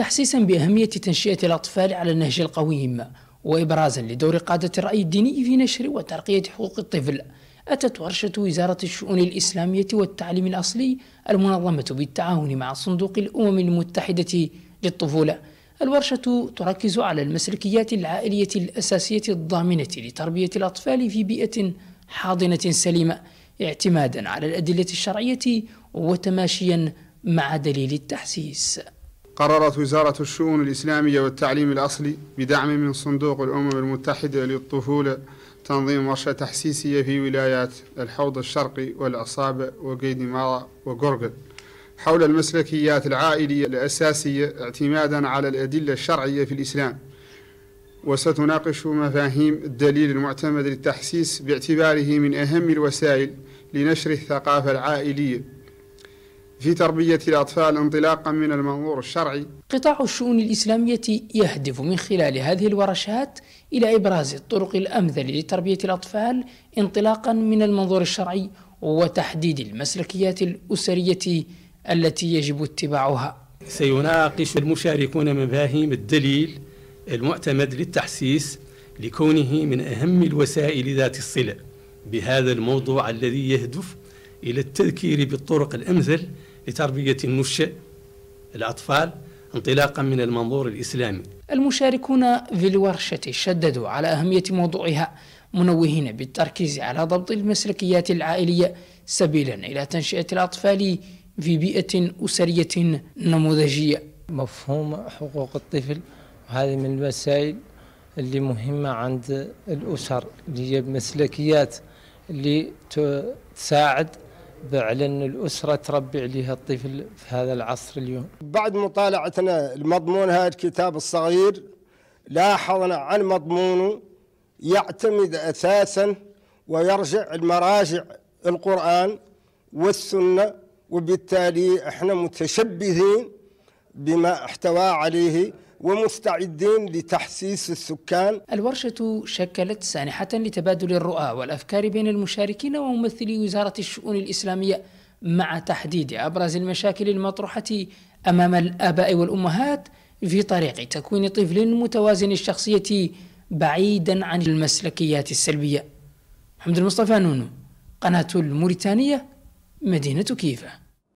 تحسيسا بأهمية تنشئة الأطفال على النهج القويم وإبرازا لدور قادة الرأي الديني في نشر وترقية حقوق الطفل أتت ورشة وزارة الشؤون الإسلامية والتعليم الأصلي المنظمة بالتعاون مع صندوق الأمم المتحدة للطفولة الورشة تركز على المسلكيات العائلية الأساسية الضامنة لتربية الأطفال في بيئة حاضنة سليمة اعتمادا على الأدلة الشرعية وتماشيا مع دليل التحسيس قررت وزارة الشؤون الإسلامية والتعليم الأصلي بدعم من صندوق الأمم المتحدة للطفولة تنظيم ورشة تحسيسية في ولايات الحوض الشرقي والعصابة وقيد مارا وقرقل حول المسلكيات العائلية الأساسية اعتمادا على الأدلة الشرعية في الإسلام وستناقش مفاهيم الدليل المعتمد للتحسيس باعتباره من أهم الوسائل لنشر الثقافة العائلية في تربية الأطفال انطلاقا من المنظور الشرعي قطاع الشؤون الإسلامية يهدف من خلال هذه الورشات إلى إبراز الطرق الأمثل لتربية الأطفال انطلاقا من المنظور الشرعي وتحديد المسلكيات الأسرية التي يجب اتباعها سيناقش المشاركون مفاهيم الدليل المعتمد للتحسيس لكونه من أهم الوسائل ذات الصلة بهذا الموضوع الذي يهدف إلى التذكير بالطرق الأمثل لتربية النشء الأطفال انطلاقا من المنظور الإسلامي المشاركون في الورشة شددوا على أهمية موضوعها منوهين بالتركيز على ضبط المسلكيات العائلية سبيلا إلى تنشئة الأطفال في بيئة أسرية نموذجية مفهوم حقوق الطفل هذه من المسائل اللي مهمة عند الأسر اللي هي مسلكيات اللي تساعد على أن الأسرة تربي عليها الطفل في هذا العصر اليوم بعد مطالعتنا لمضمون هذا الكتاب الصغير لاحظنا عن مضمونه يعتمد أساسا ويرجع المراجع القرآن والسنة وبالتالي احنا متشبهين بما احتوى عليه ومستعدين لتحسيس السكان الورشة شكلت سانحة لتبادل الرؤى والأفكار بين المشاركين وممثلي وزارة الشؤون الإسلامية مع تحديد أبرز المشاكل المطروحة أمام الآباء والأمهات في طريق تكوين طفل متوازن الشخصية بعيدا عن المسلكيات السلبية محمد المصطفى نونو قناة الموريتانية مدينة كيفا